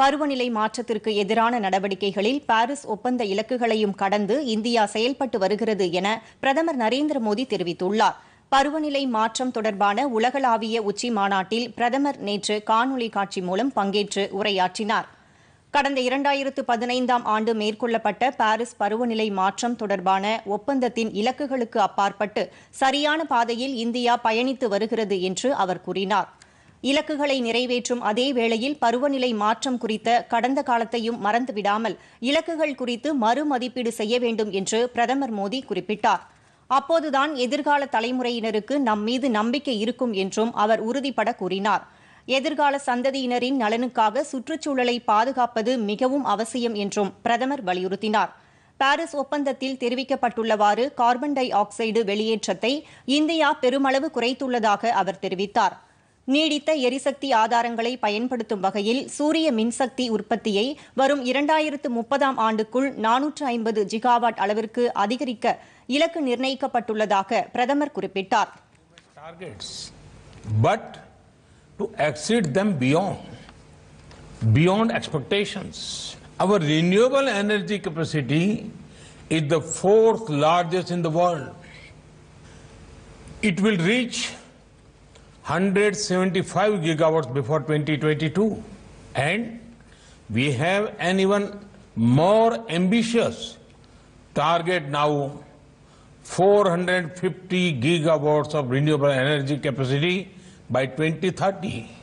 பருவநிலை மாற்றத்திற்கு எதிரான நடவடிக்கைகளில் பாரிஸ் ஒப்பந்த இலக்குகளையும் கடந்து இந்தியா செயல்பட்டு வருகிறது என பிரதமர் நரேந்திர மோடி தெரிவித்துள்ளார் பருவநிலை மாற்றம் தொடர்பான உலகளாவிய உச்சி மாநாட்டில் பிரதமர் நேற்று காணொலி காட்சி மூலம் பங்கேற்று உரையாற்றினார் கடந்த இரண்டாயிரத்து பதினைந்தாம் ஆண்டு மேற்கொள்ளப்பட்ட பாரிஸ் பருவநிலை மாற்றம் தொடர்பான ஒப்பந்தத்தின் இலக்குகளுக்கு அப்பாற்பட்டு சரியான பாதையில் இந்தியா பயணித்து வருகிறது என்று அவர் கூறினார் இலக்குகளை நிறைவேற்றும் அதே வேளையில் பருவநிலை மாற்றம் குறித்த கடந்த காலத்தையும் மறந்துவிடாமல் இலக்குகள் குறித்து மறுமதிப்பீடு செய்ய வேண்டும் என்று பிரதமர் மோடி குறிப்பிட்டார் அப்போதுதான் எதிர்கால தலைமுறையினருக்கு நம் மீது நம்பிக்கை இருக்கும் என்றும் அவர் உறுதிபட கூறினார் எதிர்கால சந்ததியினரின் நலனுக்காக சுற்றுச்சூழலை பாதுகாப்பது மிகவும் அவசியம் என்றும் பிரதமர் வலியுறுத்தினார் பாரிஸ் ஒப்பந்தத்தில் தெரிவிக்கப்பட்டுள்ளவாறு கார்பன் டை ஆக்சைடு வெளியேற்றத்தை இந்தியா பெருமளவு குறைத்துள்ளதாக அவர் தெரிவித்தாா் நீடித்த எரிசக்தி ஆதாரங்களை பயன்படுத்தும் வகையில் சூரிய மின்சக்தி உற்பத்தியை வரும் இரண்டாயிரத்து முப்பதாம் ஆண்டுக்குள் நானூற்று ஐம்பது ஜிகாவாட் அளவிற்கு அதிகரிக்க இலக்கு நிர்ணயிக்கப்பட்டுள்ளதாக பிரதமர் குறிப்பிட்டார் beyond expectations. Our renewable energy capacity is the fourth largest in the world. It will reach 175 gigawatts before 2022 and we have an even more ambitious target now 450 gigawatts of renewable energy capacity by 2030.